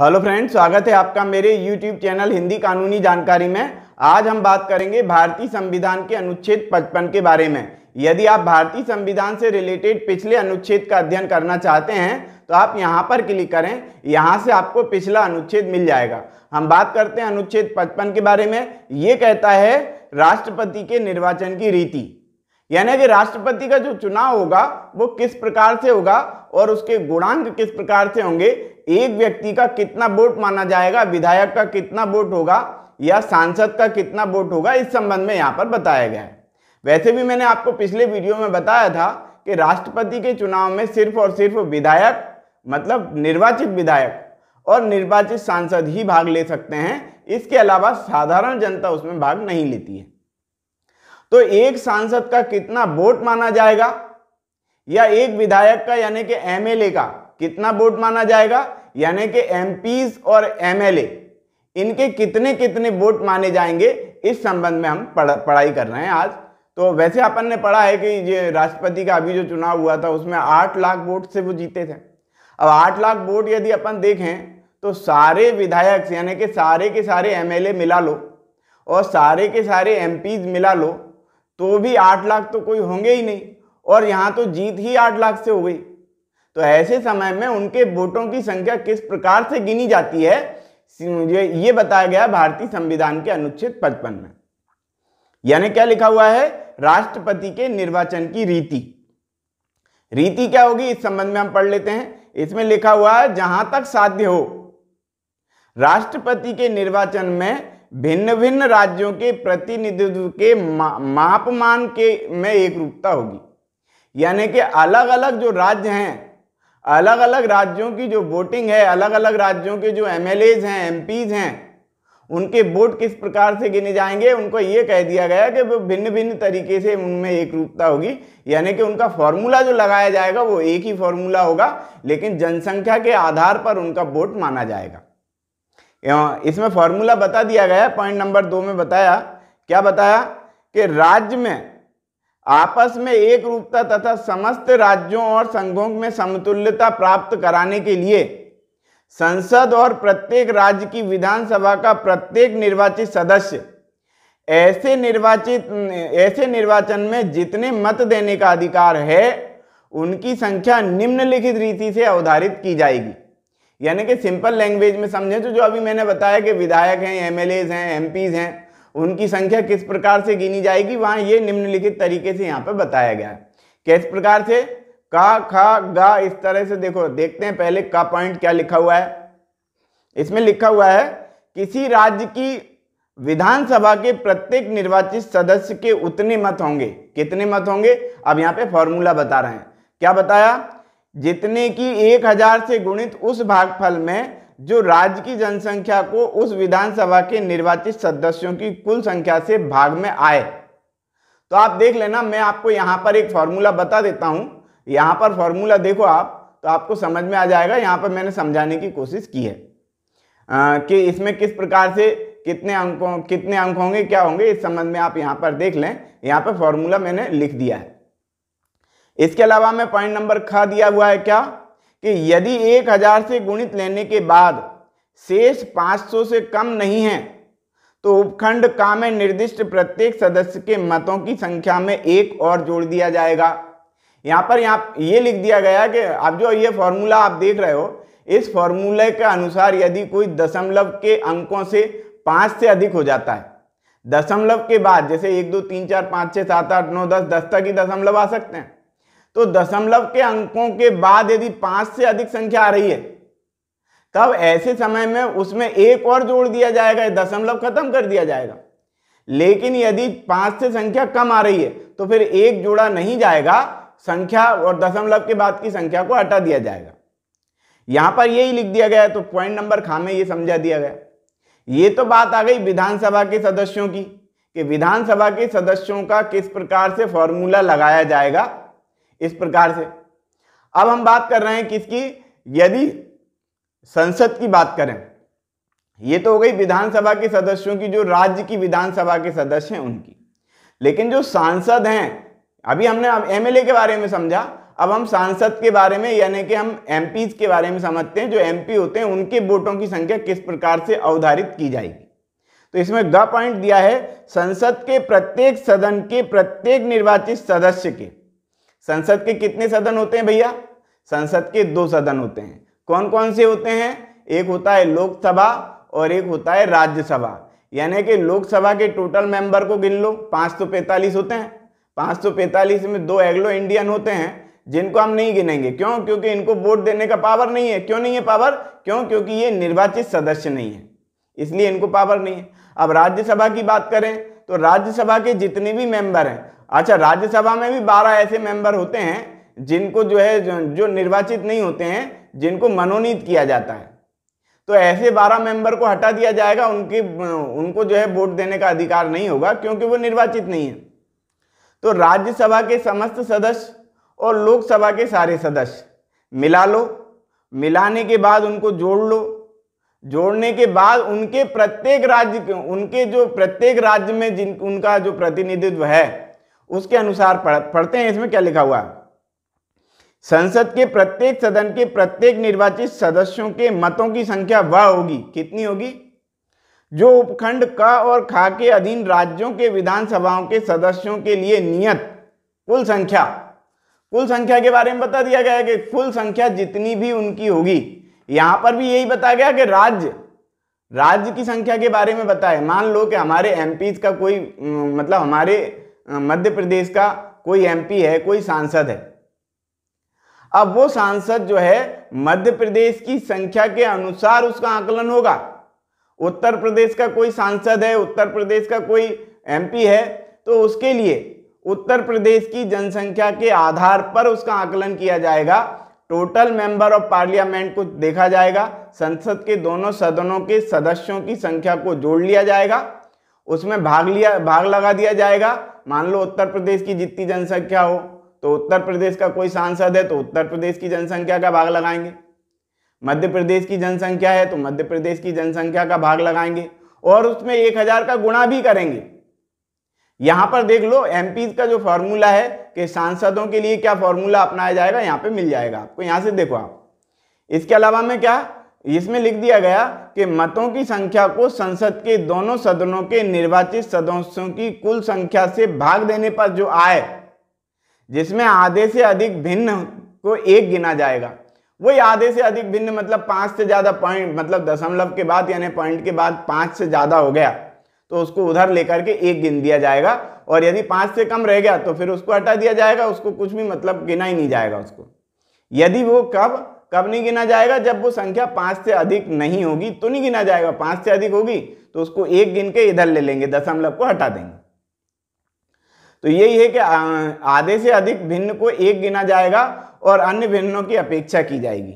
hello friends स्वागत है आपका मेरे यूट्यूब चैनल हिंदी कानूनी जानकारी में आज हम बात करेंगे भारतीय संविधान के अनुच्छेद 55 के बारे में यदि आप भारतीय संविधान से रिलेटेड पिछले अनुच्छेद का अध्ययन करना चाहते हैं तो आप यहां पर क्लिक करें यहां से आपको पिछला अनुच्छेद मिल जाएगा हम बात करते हैं अनुच्छेद पचपन के बारे में ये कहता है राष्ट्रपति के निर्वाचन की रीति यानी कि राष्ट्रपति का जो चुनाव होगा वो किस प्रकार से होगा और उसके गुणांक किस प्रकार से होंगे एक व्यक्ति का कितना वोट माना जाएगा विधायक का कितना वोट होगा या सांसद का कितना वोट होगा इस संबंध में यहाँ पर बताया गया है वैसे भी मैंने आपको पिछले वीडियो में बताया था कि राष्ट्रपति के चुनाव में सिर्फ और सिर्फ विधायक मतलब निर्वाचित विधायक और निर्वाचित सांसद ही भाग ले सकते हैं इसके अलावा साधारण जनता उसमें भाग नहीं लेती है तो एक सांसद का कितना वोट माना जाएगा या एक विधायक का यानी कि एमएलए का कितना वोट माना जाएगा यानी कि एम और एम इनके कितने कितने वोट माने जाएंगे इस संबंध में हम पढ़, पढ़ाई कर रहे हैं आज तो वैसे अपन ने पढ़ा है कि ये राष्ट्रपति का अभी जो चुनाव हुआ था उसमें आठ लाख वोट से वो जीते थे अब आठ लाख वोट यदि अपन देखें तो सारे विधायक यानी कि सारे के सारे एम मिला लो और सारे के सारे एम मिला लो तो भी आठ लाख तो कोई होंगे ही नहीं और यहाँ तो जीत ही आठ लाख से हो गई तो ऐसे समय में उनके वोटों की संख्या किस प्रकार से गिनी जाती है मुझे ये बताया गया भारतीय संविधान के अनुच्छेद पचपन में यानी क्या लिखा हुआ है राष्ट्रपति के निर्वाचन की रीति रीति क्या होगी इस संबंध में हम पढ़ लेते हैं इसमें लिखा हुआ है जहां तक साध्य हो राष्ट्रपति के निर्वाचन में भिन्न भिन्न राज्यों के प्रतिनिधित्व के मा, मापमान के में एक रूपता होगी यानी कि अलग अलग जो राज्य हैं अलग अलग राज्यों की जो वोटिंग है अलग अलग राज्यों के जो एम हैं एम हैं उनके वोट किस प्रकार से गिने जाएंगे उनको ये कह दिया गया कि वो भिन्न भिन्न तरीके से उनमें एक रूपता होगी यानी कि उनका फॉर्मूला जो लगाया जाएगा वो एक ही फॉर्मूला होगा लेकिन जनसंख्या के आधार पर उनका वोट माना जाएगा इसमें फॉर्मूला बता दिया गया पॉइंट नंबर दो में बताया क्या बताया कि राज्य में आपस में एक रूपता तथा समस्त राज्यों और संघों में समतुल्यता प्राप्त कराने के लिए संसद और प्रत्येक राज्य की विधानसभा का प्रत्येक निर्वाचित सदस्य ऐसे निर्वाचित ऐसे निर्वाचन में जितने मत देने का अधिकार है उनकी संख्या निम्नलिखित रीति से अवधारित की जाएगी यानी कि सिंपल लैंग्वेज में समझें तो जो अभी मैंने बताया कि विधायक हैं एमएलएज हैं एमपीज हैं उनकी संख्या किस प्रकार से गिनी जाएगी वहां ये निम्नलिखित तरीके से यहाँ पर बताया गया है किस प्रकार से का खा गा इस तरह से देखो देखते हैं पहले का पॉइंट क्या लिखा हुआ है इसमें लिखा हुआ है किसी राज्य की विधानसभा के प्रत्येक निर्वाचित सदस्य के उतने मत होंगे कितने मत होंगे अब यहाँ पे फॉर्मूला बता रहे हैं क्या बताया जितने की एक हजार से गुणित उस भागफल में जो राज्य की जनसंख्या को उस विधानसभा के निर्वाचित सदस्यों की कुल संख्या से भाग में आए तो आप देख लेना मैं आपको यहां पर एक फॉर्मूला बता देता हूं यहां पर फॉर्मूला देखो आप तो आपको समझ में आ जाएगा यहां पर मैंने समझाने की कोशिश की है आ, कि इसमें किस प्रकार से कितने अंकों कितने अंक होंगे क्या होंगे इस संबंध में आप यहां पर देख लें यहां पर फॉर्मूला मैंने लिख दिया है इसके अलावा मैं पॉइंट नंबर ख दिया हुआ है क्या कि यदि एक हजार से गुणित लेने के बाद शेष 500 से कम नहीं है तो उपखंड का में निर्दिष्ट प्रत्येक सदस्य के मतों की संख्या में एक और जोड़ दिया जाएगा यहाँ पर यहाँ ये लिख दिया गया कि अब जो ये फॉर्मूला आप देख रहे हो इस फॉर्मूले के अनुसार यदि कोई दशमलव के अंकों से पाँच से अधिक हो जाता है दशमलव के बाद जैसे एक दो तीन चार पाँच छः सात आठ नौ दस दस तक ही दशमलव आ सकते हैं तो दशमलव के अंकों के बाद यदि पांच से अधिक संख्या आ रही है तब ऐसे समय में उसमें एक और जोड़ दिया जाएगा दशमलव खत्म कर दिया जाएगा लेकिन यदि पांच से संख्या कम आ रही है तो फिर एक जोड़ा नहीं जाएगा संख्या और दशमलव के बाद की संख्या को हटा दिया जाएगा यहां पर यही लिख दिया गया तो पॉइंट नंबर खा में ये समझा दिया गया ये तो बात आ गई विधानसभा के सदस्यों की कि विधानसभा के सदस्यों का किस प्रकार से फॉर्मूला लगाया जाएगा इस प्रकार से अब हम बात कर रहे हैं किसकी यदि संसद की बात करें ये तो हो गई विधानसभा के सदस्यों की जो राज्य की विधानसभा के सदस्य हैं उनकी लेकिन जो सांसद हैं अभी हमने एमएलए के बारे में समझा अब हम सांसद के बारे में यानी कि हम एम के बारे में समझते हैं जो एम होते हैं उनके वोटों की संख्या किस प्रकार से अवधारित की जाएगी तो इसमें ग पॉइंट दिया है संसद के प्रत्येक सदन के प्रत्येक निर्वाचित सदस्य के संसद के कितने सदन होते हैं भैया संसद के दो सदन होते हैं कौन कौन से होते हैं एक होता है लोकसभा और एक होता है राज्यसभा यानी कि लोकसभा के टोटल मेंबर को गिन लो पाँच सौ पैंतालीस होते हैं पाँच सौ पैंतालीस में दो एग्लो इंडियन होते हैं जिनको हम नहीं गिनेंगे क्यों क्योंकि इनको वोट देने का पावर नहीं है क्यों नहीं है पावर क्यों क्योंकि ये निर्वाचित सदस्य नहीं है इसलिए इनको पावर नहीं है अब राज्यसभा की बात करें तो राज्यसभा के जितने भी मेंबर हैं अच्छा राज्यसभा में भी बारह ऐसे मेंबर होते हैं जिनको जो है जो, जो निर्वाचित नहीं होते हैं जिनको मनोनीत किया जाता है तो ऐसे बारह मेंबर को हटा दिया जाएगा उनके उनको जो है वोट देने का अधिकार नहीं होगा क्योंकि वो निर्वाचित नहीं है तो राज्यसभा के समस्त सदस्य और लोकसभा के सारे सदस्य मिला लो मिलाने के बाद उनको जोड़ लो जोड़ने के बाद उनके प्रत्येक राज्य उनके जो प्रत्येक राज्य में जिन उनका जो प्रतिनिधित्व है उसके अनुसार पढ़ पढ़ते हैं इसमें क्या लिखा हुआ है संसद के प्रत्येक सदन के प्रत्येक निर्वाचित सदस्यों के मतों की संख्या वह होगी कितनी होगी जो उपखंड क और खा के अधीन राज्यों के विधानसभाओं के सदस्यों के लिए नियत कुल संख्या कुल संख्या के बारे में बता दिया गया कि कुल संख्या जितनी भी उनकी होगी यहां पर भी यही बताया गया कि राज्य राज्य की संख्या के बारे में बताए मान लो कि हमारे एमपीज का कोई मतलब हमारे मध्य प्रदेश का कोई एमपी है कोई सांसद है अब वो सांसद जो है मध्य प्रदेश की संख्या के अनुसार उसका आकलन होगा उत्तर प्रदेश का कोई सांसद है उत्तर प्रदेश का कोई एमपी है तो उसके लिए उत्तर प्रदेश की जनसंख्या के आधार पर उसका आकलन किया जाएगा टोटल मेंबर ऑफ पार्लियामेंट को देखा जाएगा संसद के दोनों सदनों के सदस्यों की संख्या को जोड़ लिया जाएगा उसमें भाग लिया भाग लगा दिया जाएगा मान लो उत्तर प्रदेश की जितनी जनसंख्या हो तो उत्तर प्रदेश का कोई सांसद है तो उत्तर प्रदेश की जनसंख्या का भाग लगाएंगे मध्य प्रदेश की जनसंख्या है तो मध्य प्रदेश की जनसंख्या का भाग लगाएंगे और उसमें एक हजार का गुणा भी करेंगे यहां पर देख लो एम का जो फॉर्मूला है कि सांसदों के लिए क्या फॉर्मूला अपनाया जाएगा यहां पे मिल जाएगा आपको यहां से देखो आप इसके अलावा में क्या इसमें लिख दिया गया कि मतों की संख्या को संसद के दोनों सदनों के निर्वाचित सदस्यों की कुल संख्या से भाग देने पर जो आय जिसमें आधे से अधिक भिन्न को एक गिना जाएगा वही आधे से अधिक भिन्न मतलब पांच से ज्यादा पॉइंट मतलब दशमलव के बाद यानी पॉइंट के बाद पांच से ज्यादा हो गया तो उसको उधर लेकर के एक गिन दिया जाएगा और यदि पांच से कम रह गया तो फिर उसको हटा दिया जाएगा उसको कुछ भी मतलब गिना ही नहीं जाएगा उसको यदि वो कब कब नहीं गिना जाएगा जब वो संख्या पाँच से अधिक नहीं होगी तो नहीं गिना जाएगा पाँच से अधिक होगी तो उसको एक गिन के इधर ले लेंगे दशमलव को हटा देंगे तो यही है कि आधे से अधिक भिन्न को एक गिना जाएगा और अन्य भिन्नों की अपेक्षा की जाएगी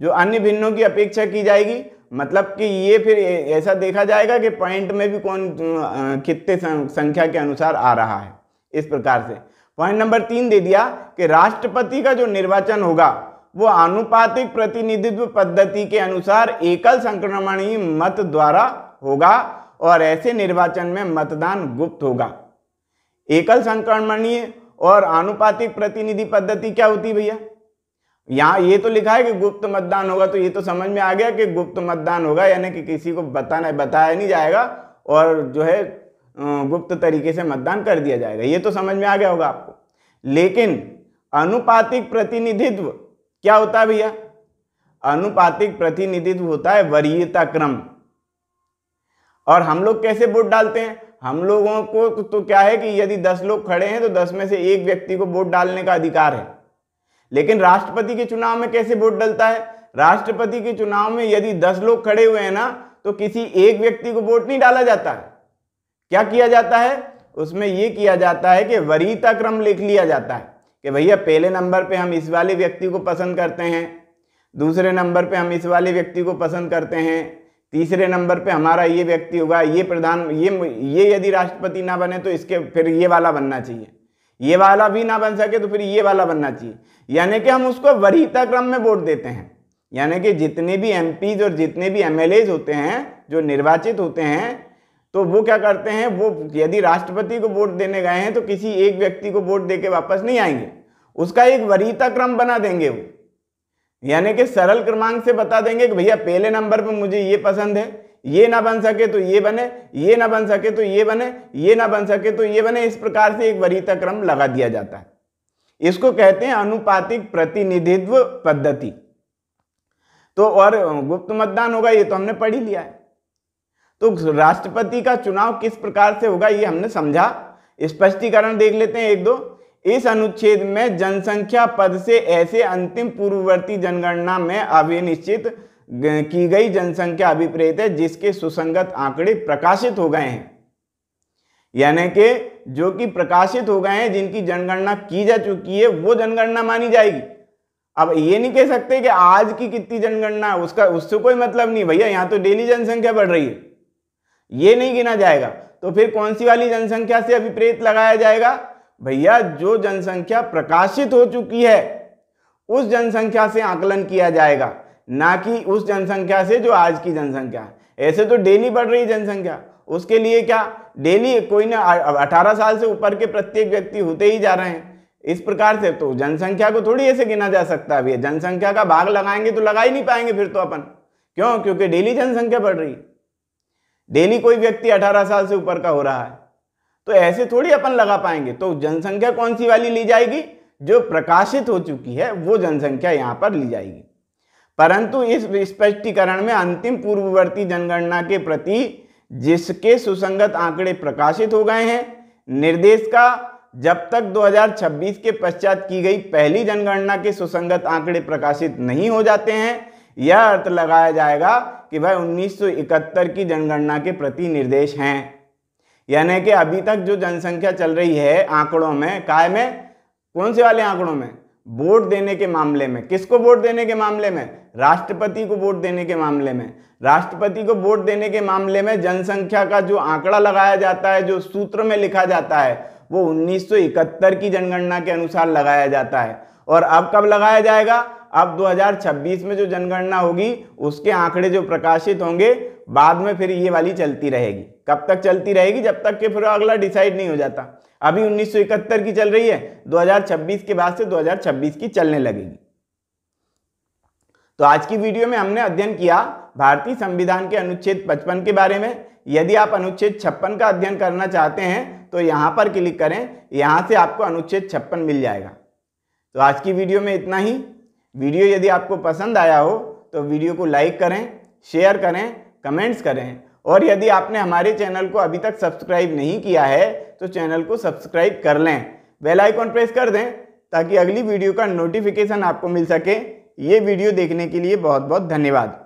जो अन्य भिन्नों की अपेक्षा की जाएगी मतलब कि ये फिर ऐसा देखा जाएगा कि पॉइंट में भी कौन कितने संख्या के अनुसार आ रहा है इस प्रकार से पॉइंट नंबर तीन दे दिया कि राष्ट्रपति का जो निर्वाचन होगा वो आनुपातिक प्रतिनिधित्व पद्धति के अनुसार एकल संक्रमणीय मत द्वारा होगा और ऐसे निर्वाचन में मतदान गुप्त होगा एकल संक्रमणीय और आनुपातिक प्रतिनिधि पद्धति क्या होती भैया यहाँ ये तो लिखा है कि गुप्त मतदान होगा तो ये तो समझ में आ गया कि गुप्त मतदान होगा यानी कि किसी को बताना बताया नहीं जाएगा और जो है गुप्त तरीके से मतदान कर दिया जाएगा ये तो समझ में आ गया होगा आपको लेकिन अनुपातिक प्रतिनिधित्व क्या होता है भैया अनुपातिक प्रतिनिधित्व होता है वरीयता क्रम और हम लोग कैसे वोट डालते हैं हम लोगों को तो, क्या है कि यदि दस लोग खड़े हैं तो दस में से एक व्यक्ति को वोट डालने का अधिकार है लेकिन राष्ट्रपति के चुनाव में कैसे वोट डालता है राष्ट्रपति के चुनाव में यदि दस लोग खड़े हुए हैं ना तो किसी एक व्यक्ति को वोट नहीं डाला जाता है क्या किया जाता है उसमें यह किया जाता है कि वरीता क्रम लिख लिया जाता है कि भैया पहले नंबर पे हम इस वाले व्यक्ति को पसंद करते हैं दूसरे नंबर पे हम इस वाले व्यक्ति को पसंद करते हैं तीसरे नंबर पे हमारा ये व्यक्ति होगा ये प्रधान ये ये यदि राष्ट्रपति ना बने तो इसके फिर ये वाला बनना चाहिए ये वाला भी ना बन सके तो फिर ये वाला बनना चाहिए यानी कि हम उसको वरीता क्रम में वोट देते हैं यानी कि जितने भी एम और जितने भी एम होते हैं जो निर्वाचित होते हैं तो वो क्या करते हैं वो यदि राष्ट्रपति को वोट देने गए हैं तो किसी एक व्यक्ति को वोट दे के वापस नहीं आएंगे उसका एक वरीता क्रम बना देंगे वो यानी कि सरल क्रमांक से बता देंगे कि भैया पहले नंबर पर मुझे ये पसंद है ये ना बन सके तो ये बने ये ना बन सके तो ये बने ये ना बन सके तो ये बने इस प्रकार से एक वरीता क्रम लगा दिया जाता है इसको कहते हैं अनुपातिक प्रतिनिधित्व पद्धति तो और गुप्त मतदान होगा ये तो हमने पढ़ ही लिया है तो राष्ट्रपति का चुनाव किस प्रकार से होगा ये हमने समझा स्पष्टीकरण देख लेते हैं एक दो इस अनुच्छेद में जनसंख्या पद से ऐसे अंतिम पूर्ववर्ती जनगणना में अभिनिश्चित की गई जनसंख्या अभिप्रेत है जिसके सुसंगत आंकड़े प्रकाशित हो गए हैं यानी कि जो कि प्रकाशित हो गए हैं जिनकी जनगणना की जा चुकी है वो जनगणना मानी जाएगी अब ये नहीं कह सकते कि आज की कितनी जनगणना है उसका उससे कोई मतलब नहीं भैया यहाँ तो डेली जनसंख्या बढ़ रही है ये नहीं गिना जाएगा तो फिर कौन सी वाली जनसंख्या से अभिप्रेत लगाया जाएगा भैया जो जनसंख्या प्रकाशित हो चुकी है उस जनसंख्या से आकलन किया जाएगा ना कि उस जनसंख्या से जो आज की जनसंख्या है ऐसे तो डेली बढ़ रही जनसंख्या उसके लिए क्या डेली कोई ना अठारह साल से ऊपर के प्रत्येक व्यक्ति होते ही जा रहे हैं इस प्रकार से तो जनसंख्या को थोड़ी ऐसे गिना जा सकता है भैया जनसंख्या का भाग लगाएंगे तो लगा ही नहीं पाएंगे फिर तो अपन क्यों क्योंकि डेली जनसंख्या बढ़ रही है डेली कोई व्यक्ति 18 साल से ऊपर का हो रहा है तो ऐसे थोड़ी अपन लगा पाएंगे तो जनसंख्या कौन सी वाली ली जाएगी जो प्रकाशित हो चुकी है वो जनसंख्या यहाँ पर ली जाएगी परंतु इस स्पष्टीकरण में अंतिम पूर्ववर्ती जनगणना के प्रति जिसके सुसंगत आंकड़े प्रकाशित हो गए हैं निर्देश का जब तक 2026 के पश्चात की गई पहली जनगणना के सुसंगत आंकड़े प्रकाशित नहीं हो जाते हैं यह अर्थ लगाया जाएगा कि वह 1971 की जनगणना के प्रति निर्देश हैं यानी कि अभी तक जो जनसंख्या चल रही है आंकड़ों में काय में कौन से वाले आंकड़ों में वोट देने के मामले में किसको वोट देने के मामले में राष्ट्रपति को वोट देने के मामले में राष्ट्रपति को वोट देने के मामले में जनसंख्या का जो आंकड़ा लगाया जाता है जो सूत्र में लिखा जाता है वो 1971 की जनगणना के अनुसार लगाया जाता है और अब कब लगाया जाएगा अब 2026 में जो जनगणना होगी उसके आंकड़े जो प्रकाशित होंगे बाद में फिर ये वाली चलती रहेगी कब तक चलती रहेगी जब तक के फिर अगला डिसाइड नहीं हो जाता अभी 1971 की चल रही है 2026 के बाद से 2026 की चलने लगेगी तो आज की वीडियो में हमने अध्ययन किया भारतीय संविधान के अनुच्छेद 55 के बारे में यदि आप अनुच्छेद 56 का अध्ययन करना चाहते हैं तो यहां पर क्लिक करें यहां से आपको अनुच्छेद 56 मिल जाएगा तो आज की वीडियो में इतना ही वीडियो यदि आपको पसंद आया हो तो वीडियो को लाइक करें शेयर करें कमेंट्स करें और यदि आपने हमारे चैनल को अभी तक सब्सक्राइब नहीं किया है तो चैनल को सब्सक्राइब कर लें बेल आइकॉन प्रेस कर दें ताकि अगली वीडियो का नोटिफिकेशन आपको मिल सके ये वीडियो देखने के लिए बहुत बहुत धन्यवाद